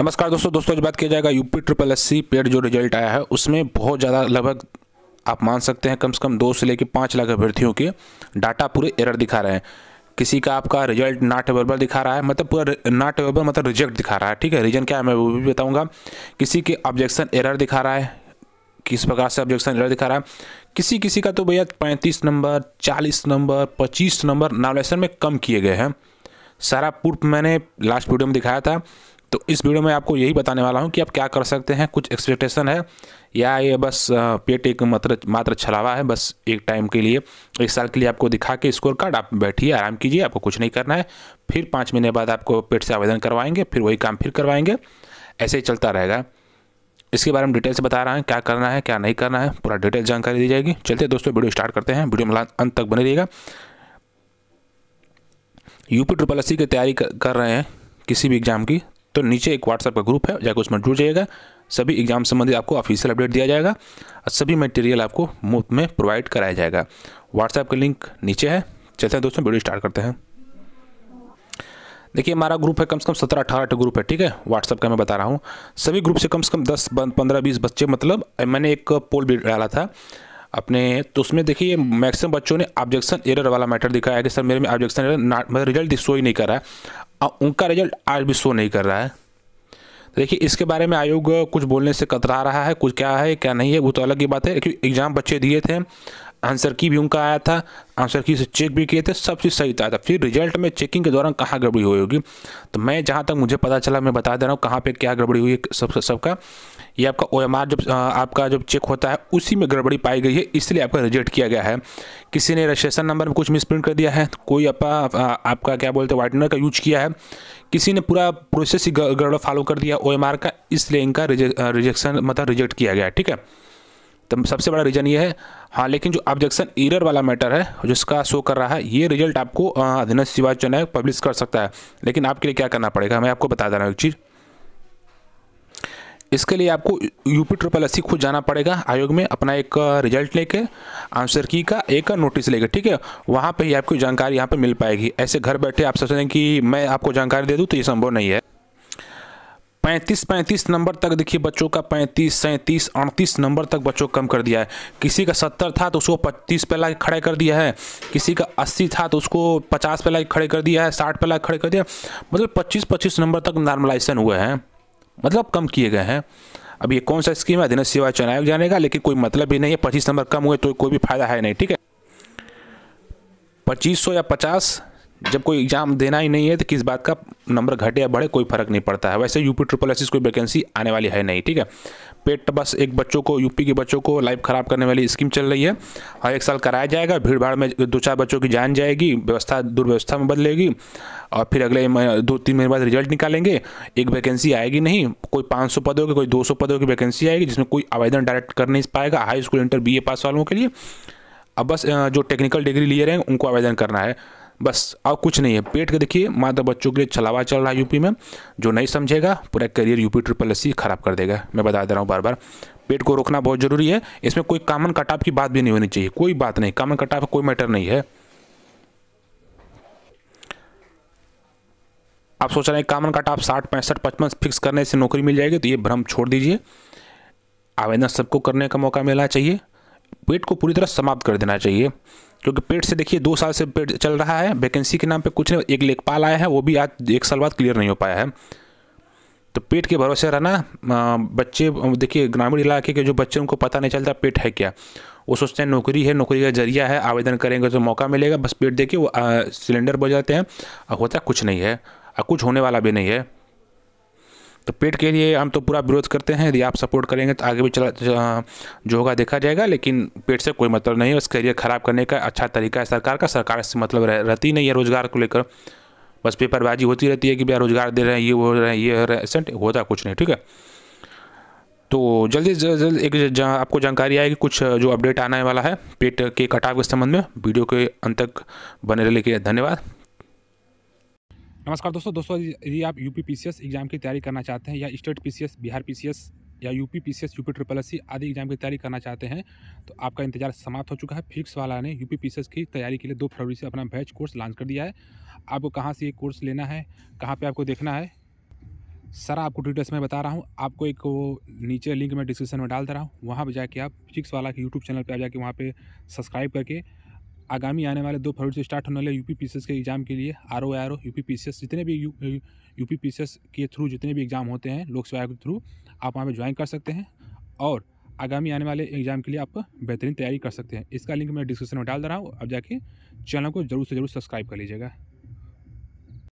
नमस्कार दोस्तों दोस्तों आज बात किया जाएगा UP triple S C PET जो रिजल्ट आया है उसमें बहुत ज़्यादा लगभग आप मान सकते हैं कम से कम दो से लेकर पाँच लाख अभ्यर्थियों के डाटा पूरे एरर दिखा रहे हैं किसी का आपका रिजल्ट नॉट अवेलेबल दिखा रहा है मतलब पूरा नॉट अवेलेबल मतलब रिजेक्ट दिखा रहा है ठीक है रीजन क्या है मैं वो भी बताऊँगा किसी के ऑब्जेक्शन एरर दिखा रहा है किस प्रकार से ऑब्जेक्शन एरर दिखा रहा है किसी किसी का तो भैया पैंतीस नंबर चालीस नंबर पच्चीस नंबर नावलेसन में कम किए गए हैं सारा पूर्व मैंने लास्ट वीडियो में दिखाया था तो इस वीडियो में आपको यही बताने वाला हूँ कि आप क्या कर सकते हैं कुछ एक्सपेक्टेशन है या ये बस पेट एक मात्र मात्र छलावा है बस एक टाइम के लिए एक साल के लिए आपको दिखा के स्कोर कार्ड आप बैठिए आराम कीजिए आपको कुछ नहीं करना है फिर पाँच महीने बाद आपको पेट से आवेदन करवाएंगे फिर वही काम फिर करवाएंगे ऐसे ही चलता रहेगा इसके बारे में डिटेल से बता रहा है क्या करना है क्या नहीं करना है पूरा डिटेल जानकारी दी जाएगी चलते दोस्तों वीडियो स्टार्ट करते हैं वीडियो मिला अंत तक बने रहिएगा यूपी ट्रिपल एस की तैयारी कर रहे हैं किसी भी एग्ज़ाम की तो नीचे एक व्हाट्सएप का ग्रुप है जाकर उसमें जुड़ जाइएगा सभी एग्जाम संबंधी आपको ऑफिशियल अपडेट दिया जाएगा और सभी मटेरियल आपको मुफ्त में प्रोवाइड कराया जाएगा व्हाट्सएप का लिंक नीचे है चलते हैं दोस्तों वीडियो स्टार्ट करते हैं देखिए हमारा ग्रुप है कम से कम सत्रह अठारह अठारह ग्रुप है ठीक है व्हाट्सअप का मैं बता रहा हूँ सभी ग्रुप से कम से कम दस पंद्रह बीस बच्चे मतलब मैंने एक पोल भी डाला था अपने तो उसमें देखिए मैक्सिमम बच्चों ने ऑब्जेक्शन एरर वाला मैटर दिखाया है कि सर मेरे में ऑब्जेक्शन एरर मतलब रिजल्ट शो ही नहीं कर रहा है और उनका रिजल्ट आज भी शो नहीं कर रहा है तो देखिए इसके बारे में आयोग कुछ बोलने से कतरा रहा है कुछ क्या है क्या नहीं है वो तो अलग ही बात है क्योंकि एग्ज़ाम बच्चे दिए थे आंसर की भी उनका आया था आंसर की से चेक भी किए थे सब चीज़ सही था फिर रिजल्ट में चेकिंग के दौरान कहाँ गड़बड़ी हुई होगी तो मैं जहाँ तक मुझे पता चला मैं बता दे रहा हूँ कहाँ पे क्या गड़बड़ी हुई है सब सबका ये आपका ओ जब आपका जब चेक होता है उसी में गड़बड़ी पाई गई है इसलिए आपका रिजेक्ट किया गया है किसी ने रजिस्ट्रेशन नंबर में कुछ मिसप्रिंट कर दिया है कोई आपका आपका क्या बोलते हैं वाइटनर का यूज किया है किसी ने पूरा प्रोसेस ही गड़बड़ फॉलो कर दिया ओ का इसलिए इनका रिजेक्शन मतलब रिजेक्ट किया गया ठीक है तो सबसे बड़ा रीज़न ये है हाँ लेकिन जो ऑब्जेक्शन ईरर वाला मैटर है जिसका शो कर रहा है ये रिजल्ट आपको अधीनस्थ जो है पब्लिश कर सकता है लेकिन आपके लिए क्या करना पड़ेगा मैं आपको बता दे रहा हूँ एक चीज़ इसके लिए आपको यूपी ट्रिपल एस खुद जाना पड़ेगा आयोग में अपना एक रिजल्ट लेके आंसर की का एक नोटिस लेके ठीक है वहाँ पे ही आपको जानकारी यहाँ पे मिल पाएगी ऐसे घर बैठे आप सोचें कि मैं आपको जानकारी दे दूँ तो ये संभव नहीं है पैंतीस पैंतीस नंबर तक देखिए बच्चों का पैंतीस सैंतीस अड़तीस नंबर तक बच्चों कम कर दिया है किसी का सत्तर था तो उसको पच्चीस पे ला खड़े कर दिया है किसी का अस्सी था तो उसको पचास पे ला खड़े कर दिया है साठ पे ला खड़े कर दिया मतलब पच्चीस पच्चीस नंबर तक नॉर्मलाइजेशन हुए हैं मतलब कम किए गए हैं अब ये कौन सा स्कीम है दिनेश सेवा चुनाव आयोग जानेगा लेकिन कोई मतलब भी नहीं है पच्चीस नंबर कम हुए तो कोई भी फायदा है नहीं ठीक है पच्चीस सौ या पचास जब कोई एग्ज़ाम देना ही नहीं है तो किस बात का नंबर घटे या बढ़े कोई फर्क नहीं पड़ता है वैसे यूपी ट्रिपल एस कोई वैकेंसी आने वाली है नहीं ठीक है पेट बस एक बच्चों को यूपी के बच्चों को लाइफ ख़राब करने वाली स्कीम चल रही है हर एक साल कराया जाएगा भीड़ भाड़ में दो चार बच्चों की जान जाएगी व्यवस्था दुर्व्यवस्था में बदलेगी और फिर अगले दो तीन महीने बाद रिजल्ट निकालेंगे एक वैकेंसी आएगी नहीं कोई 500 पदों की कोई 200 पदों की वैकेंसी आएगी जिसमें कोई आवेदन डायरेक्ट कर नहीं पाएगा हाई स्कूल इंटर बी पास वालों के लिए अब बस जो टेक्निकल डिग्री लिए रहे हैं उनको आवेदन करना है बस और कुछ नहीं है पेट के देखिए माता बच्चों के लिए छलावा चल रहा है यूपी में जो नहीं समझेगा पूरा करियर यूपी ट्रिपल एस खराब कर देगा मैं बता दे रहा हूँ बार बार पेट को रोकना बहुत ज़रूरी है इसमें कोई कामन कटाप की बात भी नहीं होनी चाहिए कोई बात नहीं कामन कटाप कोई मैटर नहीं है आप सोच रहे हैं कामन कटाप साठ पैंसठ पचपन फिक्स करने से नौकरी मिल जाएगी तो ये भ्रम छोड़ दीजिए आवेदन सबको करने का मौका मिलना चाहिए पेट को पूरी तरह समाप्त कर देना चाहिए क्योंकि पेट से देखिए दो साल से पेट चल रहा है वैकेंसी के नाम पे कुछ नहीं एक लेखपाल आया है वो भी आज एक साल बाद क्लियर नहीं हो पाया है तो पेट के भरोसे रहना बच्चे देखिए ग्रामीण इलाके के जो बच्चे उनको पता नहीं चलता पेट है क्या वो सोचते हैं नौकरी है नौकरी का जरिया है आवेदन करेंगे तो मौका मिलेगा बस पेट देखिए वो सिलेंडर बजाते हैं और होता कुछ नहीं है और कुछ होने वाला भी नहीं है तो पेट के लिए हम तो पूरा विरोध करते हैं यदि आप सपोर्ट करेंगे तो आगे भी चला जो होगा देखा जाएगा लेकिन पेट से कोई मतलब नहीं है उस करियर ख़राब करने का अच्छा तरीका है सरकार का सरकार से मतलब रह, रहती नहीं है रोज़गार को लेकर बस पेपरबाजी होती रहती है कि भैया रोज़गार दे रहे हैं ये हो रहे हैं ये हो रहे हैं एसेंट होता कुछ नहीं ठीक है तो जल्दी से जल्द एक जा, आपको जानकारी आएगी कुछ जो अपडेट आने वाला है पेट के कटाव के संबंध में वीडियो के अंत तक बने रहने के लिए धन्यवाद नमस्कार दोस्तों दोस्तों यदि आप यू पी एग्ज़ाम की तैयारी करना चाहते हैं या स्टेट पी बिहार पी या U P P C S triple S आदि एग्जाम की तैयारी करना चाहते हैं तो आपका इंतजार समाप्त हो चुका है फिक्स वाला ने U P P C S की तैयारी के लिए दो फरवरी से अपना बैच कोर्स लॉन्च कर दिया है आपको कहाँ से ये कोर्स लेना है कहाँ पर आपको देखना है सारा आपको डिटेल्स में बता रहा हूँ आपको एक नीचे लिंक मैं डिस्क्रिप्शन में डाल दे रहा हूँ वहाँ पर जाके आप फिक्स वाला के यूट्यूब चैनल पर जाके वहाँ पर सब्सक्राइब करके आगामी आने वाले दो फरवरी से स्टार्ट होने वाले यू पी के एग्जाम के लिए R O R O UP PCS जितने भी यू पी पीसीएस के थ्रू जितने भी एग्जाम होते हैं लोक सेवा आयोग के थ्रू आप वहाँ पर ज्वाइन कर सकते हैं और आगामी आने वाले एग्जाम के लिए आप बेहतरीन तैयारी कर सकते हैं इसका लिंक मैं डिस्क्रिप्शन में डाल दे रहा हूँ अब जाके चैनल को जरूर से जरूर सब्सक्राइब कर लीजिएगा